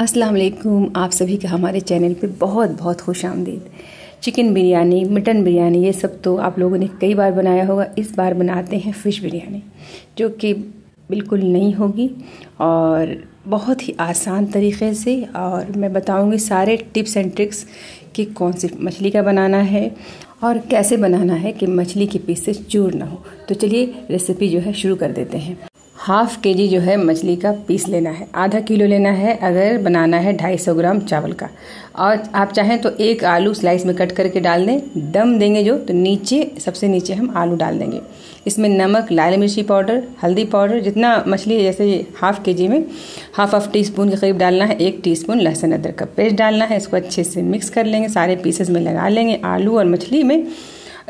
अस्सलाम वालेकुम आप सभी का हमारे चैनल पे बहुत बहुत खुश आमदीद चिकन बिरयानी मटन बिरयानी ये सब तो आप लोगों ने कई बार बनाया होगा इस बार बनाते हैं फ़िश बिरयानी जो कि बिल्कुल नहीं होगी और बहुत ही आसान तरीके से और मैं बताऊंगी सारे टिप्स एंड ट्रिक्स कि कौन सी मछली का बनाना है और कैसे बनाना है कि मछली के पीसेस चूर ना हो तो चलिए रेसिपी जो है शुरू कर देते हैं हाफ के जी जो है मछली का पीस लेना है आधा किलो लेना है अगर बनाना है ढाई सौ ग्राम चावल का और आप चाहें तो एक आलू स्लाइस में कट करके डाल दें दम देंगे जो तो नीचे सबसे नीचे हम आलू डाल देंगे इसमें नमक लाल मिर्ची पाउडर हल्दी पाउडर जितना मछली जैसे हाफ के जी में हाफ हाफ टी स्पून के करीब डालना है एक टी स्पून लहसुन अदरक का पेस्ट डालना है इसको अच्छे से मिक्स कर लेंगे सारे पीसेस में लगा लेंगे आलू और मछली में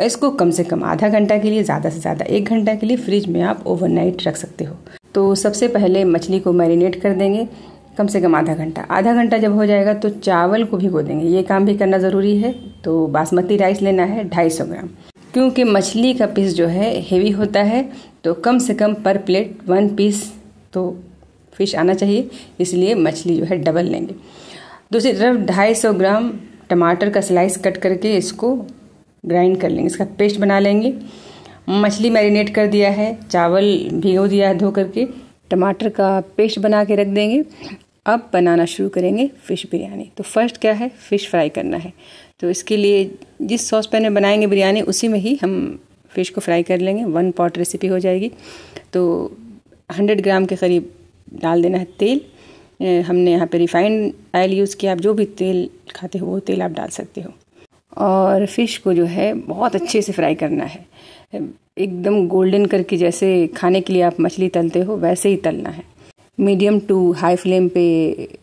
इसको कम से कम आधा घंटा के लिए ज़्यादा से ज़्यादा एक घंटा के लिए फ्रिज में आप ओवरनाइट रख सकते हो तो सबसे पहले मछली को मैरिनेट कर देंगे कम से कम आधा घंटा आधा घंटा जब हो जाएगा तो चावल को भिगो देंगे ये काम भी करना ज़रूरी है तो बासमती राइस लेना है ढाई सौ ग्राम क्योंकि मछली का पीस जो है हेवी होता है तो कम से कम पर प्लेट वन पीस तो फिश आना चाहिए इसलिए मछली जो है डबल लेंगे दूसरी तरफ ढाई सौ ग्राम टमाटर का स्लाइस कट करके इसको ग्राइंड कर लेंगे इसका पेस्ट बना लेंगे मछली मैरिनेट कर दिया है चावल भिगो दिया है धो करके टमाटर का पेस्ट बना के रख देंगे अब बनाना शुरू करेंगे फ़िश बिरयानी तो फर्स्ट क्या है फ़िश फ्राई करना है तो इसके लिए जिस सॉस पैन में बनाएंगे बिरयानी उसी में ही हम फ़िश को फ्राई कर लेंगे वन पॉट रेसिपी हो जाएगी तो हंड्रेड ग्राम के करीब डाल देना है तेल हमने यहाँ पे रिफाइंड ऑयल यूज़ किया आप जो भी तेल खाते हो वो तेल आप डाल सकते हो और फिश को जो है बहुत अच्छे से फ्राई करना है एकदम गोल्डन करके जैसे खाने के लिए आप मछली तलते हो वैसे ही तलना है मीडियम टू हाई फ्लेम पे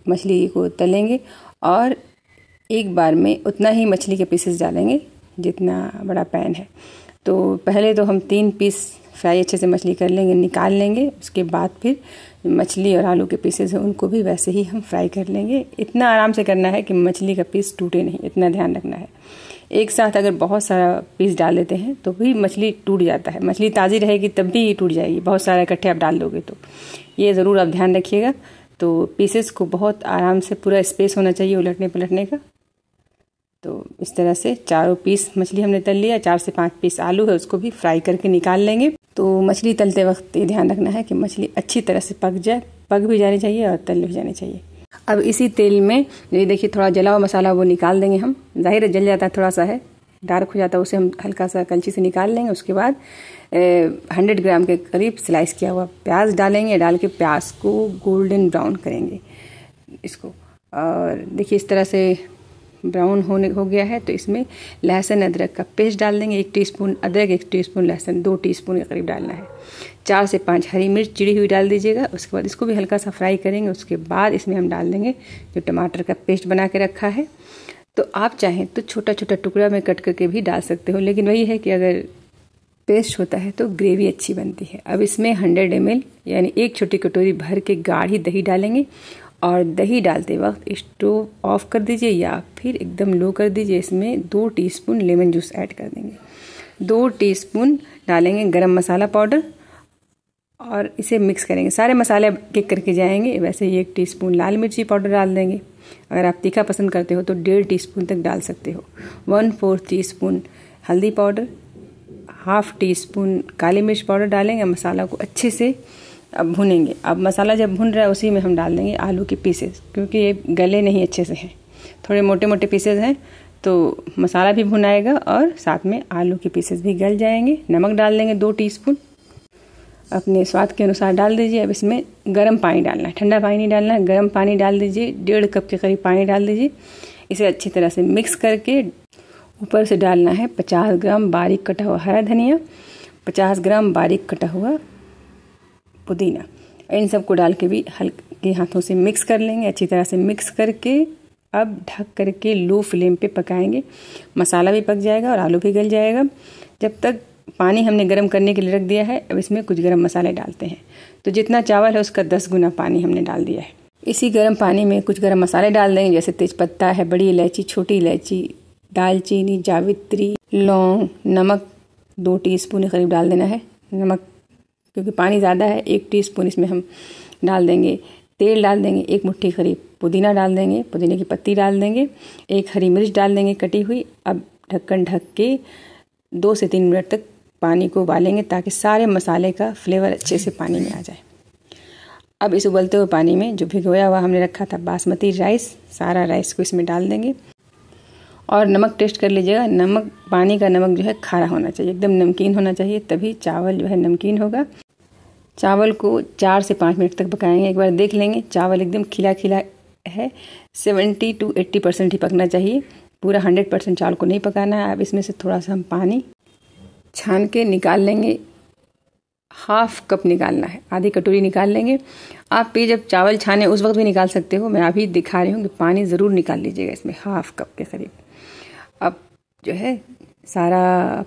मछली को तलेंगे और एक बार में उतना ही मछली के पीसेस डालेंगे जितना बड़ा पैन है तो पहले तो हम तीन पीस फ्राई अच्छे से मछली कर लेंगे निकाल लेंगे उसके बाद फिर मछली और आलू के पीसेज हैं उनको भी वैसे ही हम फ्राई कर लेंगे इतना आराम से करना है कि मछली का पीस टूटे नहीं इतना ध्यान रखना है एक साथ अगर बहुत सारा पीस डाल देते हैं तो भी मछली टूट जाता है मछली ताज़ी रहेगी तब भी ये टूट जाएगी बहुत सारे इकट्ठे आप डाल दोगे तो ये ज़रूर आप ध्यान रखिएगा तो पीसेस को बहुत आराम से पूरा स्पेस होना चाहिए उलटने पलटने का तो इस तरह से चारों पीस मछली हमने तल लिया चार से पांच पीस आलू है उसको भी फ्राई करके निकाल लेंगे मछली तलते वक्त ये ध्यान रखना है कि मछली अच्छी तरह से पक जाए पक भी जानी चाहिए और तल भी जानी चाहिए अब इसी तेल में ये देखिए थोड़ा जला हुआ मसाला वो निकाल देंगे हम जाहिर है जल जाता है थोड़ा सा है डार्क हो जाता है उसे हम हल्का सा कलची से निकाल लेंगे उसके बाद हंड्रेड ग्राम के करीब स्लाइस किया हुआ प्याज डालेंगे डाल के प्याज को गोल्डन ब्राउन करेंगे इसको और देखिए इस तरह से ब्राउन होने हो गया है तो इसमें लहसुन अदरक का पेस्ट डाल देंगे एक टीस्पून अदरक एक टीस्पून लहसुन दो टीस्पून के करीब डालना है चार से पाँच हरी मिर्च चिड़ी हुई डाल दीजिएगा उसके बाद इसको भी हल्का सा फ्राई करेंगे उसके बाद इसमें हम डाल देंगे जो टमाटर का पेस्ट बना के रखा है तो आप चाहें तो छोटा छोटा टुकड़ा में कट करके भी डाल सकते हो लेकिन वही है कि अगर पेस्ट होता है तो ग्रेवी अच्छी बनती है अब इसमें हंड्रेड एम यानी एक छोटी कटोरी भर के गाढ़ी दही डालेंगे और दही डालते वक्त स्टोव ऑफ कर दीजिए या फिर एकदम लो कर दीजिए इसमें दो टीस्पून लेमन जूस ऐड कर देंगे दो टीस्पून डालेंगे गरम मसाला पाउडर और इसे मिक्स करेंगे सारे मसाले किक करके जाएंगे वैसे ही एक टी लाल मिर्ची पाउडर डाल देंगे अगर आप तीखा पसंद करते हो तो डेढ़ टी तक डाल सकते हो वन फोर्थ टी स्पून हल्दी पाउडर हाफ टी स्पून काली मिर्च पाउडर डालेंगे मसाला को अच्छे से अब भुनेंगे अब मसाला जब भुन रहा है उसी में हम डाल देंगे आलू के पीसेस क्योंकि ये गले नहीं अच्छे से हैं थोड़े मोटे मोटे पीसेस हैं तो मसाला भी भुनाएगा और साथ में आलू के पीसेस भी गल जाएंगे नमक डाल देंगे दो टीस्पून अपने स्वाद के अनुसार डाल दीजिए अब इसमें गर्म पानी डालना है ठंडा पानी नहीं डालना है गर्म पानी डाल दीजिए डेढ़ कप के करीब पानी डाल दीजिए इसे अच्छी तरह से मिक्स करके ऊपर से डालना है पचास ग्राम बारीक कटा हुआ हरा धनिया पचास ग्राम बारीक कटा हुआ पुदीना इन सबको डाल के भी हल्के हाथों से मिक्स कर लेंगे अच्छी तरह से मिक्स करके अब ढक करके लो फ्लेम पे पकाएंगे मसाला भी पक जाएगा और आलू भी गल जाएगा जब तक पानी हमने गर्म करने के लिए रख दिया है अब इसमें कुछ गर्म मसाले डालते हैं तो जितना चावल है उसका दस गुना पानी हमने डाल दिया है इसी गर्म पानी में कुछ गर्म मसाले डाल देंगे जैसे तेज़पत्ता है बड़ी इलायची छोटी इलायची दालचीनी जावित्री लौंग नमक दो टीस्पून के करीब डाल देना है नमक क्योंकि पानी ज़्यादा है एक टी स्पून इसमें हम डाल देंगे तेल डाल देंगे एक मुट्ठी करीब पुदीना डाल देंगे पुदीने की पत्ती डाल देंगे एक हरी मिर्च डाल देंगे कटी हुई अब ढक्कन ढक के दो से तीन मिनट तक पानी को उबालेंगे ताकि सारे मसाले का फ्लेवर अच्छे से पानी में आ जाए अब इस उबलते हुए पानी में जो भिगोया हुआ हमने रखा था बासमती राइस सारा राइस को इसमें डाल देंगे और नमक टेस्ट कर लीजिएगा नमक पानी का नमक जो है खारा होना चाहिए एकदम नमकीन होना चाहिए तभी चावल जो है नमकीन होगा चावल को चार से पाँच मिनट तक पकाएंगे एक बार देख लेंगे चावल एकदम खिला खिला है सेवेंटी टू एट्टी परसेंट ही पकना चाहिए पूरा हंड्रेड परसेंट चावल को नहीं पकाना है अब इसमें से थोड़ा सा हम पानी छान के निकाल लेंगे हाफ कप निकालना है आधी कटोरी निकाल लेंगे आप पे जब चावल छाने उस वक्त भी निकाल सकते हो मैं अभी दिखा रही हूँ कि पानी ज़रूर निकाल लीजिएगा इसमें हाफ कप के करीब अब जो है सारा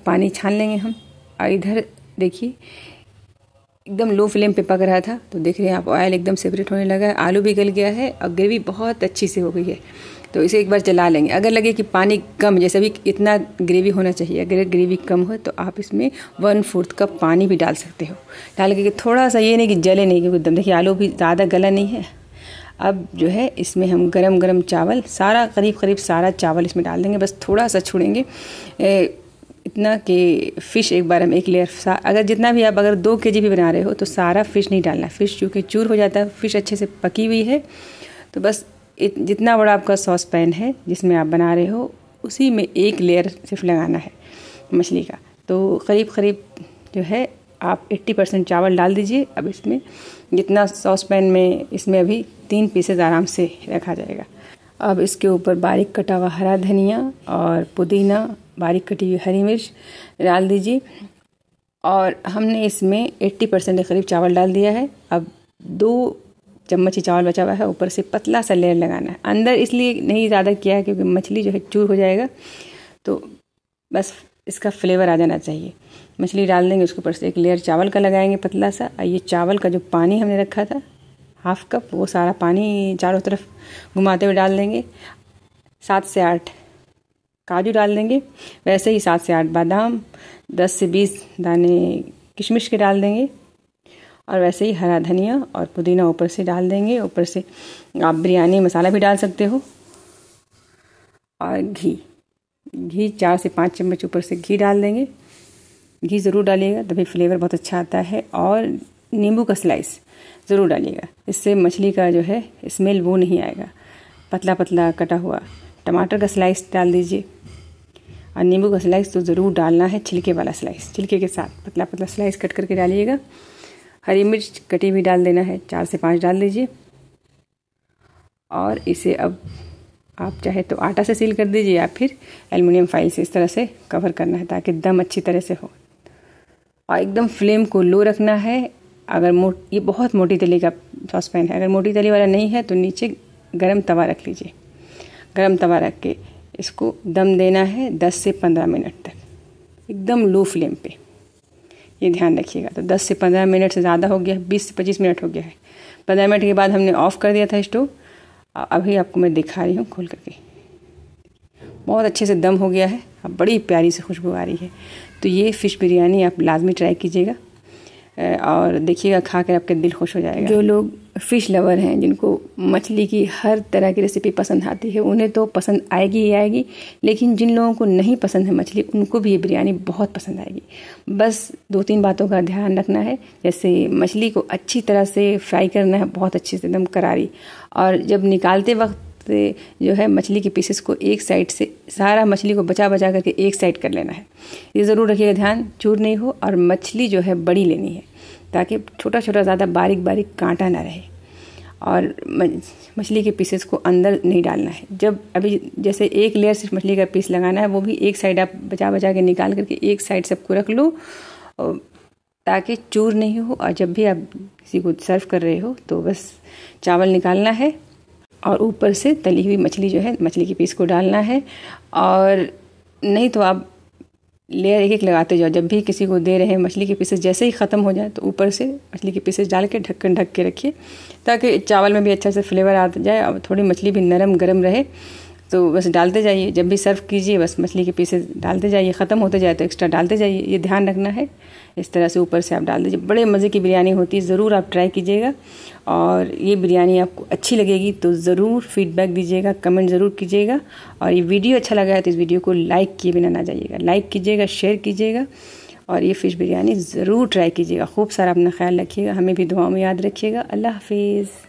पानी छान लेंगे हम इधर देखिए एकदम लो फ्लेम पे पक रहा था तो देख रहे हैं आप ऑयल एकदम सेपरेट होने लगा है आलू भी गल गया है और ग्रेवी बहुत अच्छी से हो गई है तो इसे एक बार जला लेंगे अगर लगे कि पानी कम जैसे भी इतना ग्रेवी होना चाहिए अगर ग्रेवी कम हो तो आप इसमें वन फोर्थ कप पानी भी डाल सकते हो डाल के थोड़ा सा ये नहीं कि जले नहीं क्योंकि एकदम देखिए आलू भी ज़्यादा गला नहीं है अब जो है इसमें हम गरम गरम चावल सारा करीब करीब सारा चावल इसमें डाल देंगे बस थोड़ा सा छुड़ेंगे इतना कि फ़िश एक बार हम एक लेयर अगर जितना भी आप अगर दो के जी भी बना रहे हो तो सारा फ़िश नहीं डालना फ़िश चूँकि चूर हो जाता है फ़िश अच्छे से पकी हुई है तो बस इत, जितना बड़ा आपका सॉस पैन है जिसमें आप बना रहे हो उसी में एक लेयर सिर्फ लगाना है मछली का तो करीब करीब जो है आप 80 परसेंट चावल डाल दीजिए अब इसमें जितना सॉस पैन में इसमें अभी तीन पीसेज आराम से रखा जाएगा अब इसके ऊपर बारीक कटा हुआ हरा धनिया और पुदीना बारीक कटी हुई हरी मिर्च डाल दीजिए और हमने इसमें 80 परसेंट के करीब चावल डाल दिया है अब दो चम्मच ही चावल बचा हुआ है ऊपर से पतला सा लेयर लगाना है अंदर इसलिए नहीं ज़्यादा किया है क्योंकि मछली जो है चूर हो जाएगा तो बस इसका फ्लेवर आ जाना चाहिए मछली डाल देंगे उसके ऊपर से एक लेयर चावल का लगाएंगे पतला सा और ये चावल का जो पानी हमने रखा था हाफ कप वो सारा पानी चारों तरफ घुमाते हुए डाल देंगे सात से आठ काजू डाल देंगे वैसे ही सात से आठ बादाम दस से बीस दाने किशमिश के डाल देंगे और वैसे ही हरा धनिया और पुदीना ऊपर से डाल देंगे ऊपर से आप बिरयानी मसाला भी डाल सकते हो और घी घी चार से पाँच चम्मच ऊपर से घी डाल देंगे घी ज़रूर डालिएगा तभी फ्लेवर बहुत अच्छा आता है और नींबू का स्लाइस ज़रूर डालिएगा इससे मछली का जो है स्मेल वो नहीं आएगा पतला पतला कटा हुआ टमाटर का स्लाइस डाल दीजिए और नींबू का स्लाइस तो ज़रूर डालना है छिलके वाला स्लाइस छिलके के साथ पतला पतला स्लाइस कट करके डालिएगा हरी मिर्च कटी हुई डाल देना है चार से पाँच डाल दीजिए और इसे अब आप चाहे तो आटा से सील कर दीजिए या फिर एलमिनियम फाइल से इस तरह से कवर करना है ताकि दम अच्छी तरह से हो और एकदम फ्लेम को लो रखना है अगर मोट ये बहुत मोटी तली का सॉस पैन है अगर मोटी तली वाला नहीं है तो नीचे गरम तवा रख लीजिए गरम तवा रख के इसको दम देना है 10 से 15 मिनट तक एकदम लो फ्लेम पे ये ध्यान रखिएगा तो 10 से 15 मिनट से ज़्यादा हो गया है बीस से पच्चीस मिनट हो गया है पंद्रह मिनट के बाद हमने ऑफ़ कर दिया था स्टोव अभी आपको मैं दिखा रही हूँ खोल करके बहुत अच्छे से दम हो गया है अब बड़ी प्यारी से खुशबू आ रही है तो ये फ़िश बिरयानी आप लाजमी ट्राई कीजिएगा और देखिएगा खा कर आपके दिल खुश हो जाएगा जो लोग फ़िश लवर हैं जिनको मछली की हर तरह की रेसिपी पसंद आती है उन्हें तो पसंद आएगी ही आएगी लेकिन जिन लोगों को नहीं पसंद है मछली उनको भी ये बिरयानी बहुत पसंद आएगी बस दो तीन बातों का ध्यान रखना है जैसे मछली को अच्छी तरह से फ्राई करना है बहुत अच्छे से एकदम करारी और जब निकालते वक्त से जो है मछली के पीसेस को एक साइड से सारा मछली को बचा बचा करके एक साइड कर लेना है ये ज़रूर रखिएगा ध्यान चूर नहीं हो और मछली जो है बड़ी लेनी है ताकि छोटा छोटा ज़्यादा बारीक बारीक कांटा ना रहे और मछली के पीसेस को अंदर नहीं डालना है जब अभी जैसे एक लेयर सिर्फ मछली का पीस लगाना है वो भी एक साइड आप बचा बचा के निकाल करके एक साइड सबको रख लो ताकि चूर नहीं हो और जब भी आप किसी को सर्व कर रहे हो तो बस चावल निकालना है और ऊपर से तली हुई मछली जो है मछली के पीस को डालना है और नहीं तो आप लेयर एक एक लगाते जाओ जब भी किसी को दे रहे हैं मछली के पीसेस जैसे ही ख़त्म हो जाए तो ऊपर से मछली के पीसेस डाल के ढक्कन ढक के रखिए ताकि चावल में भी अच्छा से फ्लेवर आ जाए और थोड़ी मछली भी नरम गरम रहे तो बस डालते जाइए जब भी सर्व कीजिए बस मछली के पीसेस डालते जाइए ख़त्म होते जाए तो एक्स्ट्रा डालते जाइए ये ध्यान रखना है इस तरह से ऊपर से आप डाल दीजिए बड़े मज़े की बिरयानी होती है ज़रूर आप ट्राई कीजिएगा और ये बिरयानी आपको अच्छी लगेगी तो ज़रूर फीडबैक दीजिएगा कमेंट ज़रूर कीजिएगा और ये वीडियो अच्छा लगा है तो इस वीडियो को लाइक किए बिना ना जाइएगा लाइक कीजिएगा शेयर कीजिएगा और ये फ़िश बिरयानी ज़रूर ट्राई कीजिएगा खूब सारा अपना ख्याल रखिएगा हमें भी दुआओं में याद रखिएगा अल्लाह हाफिज़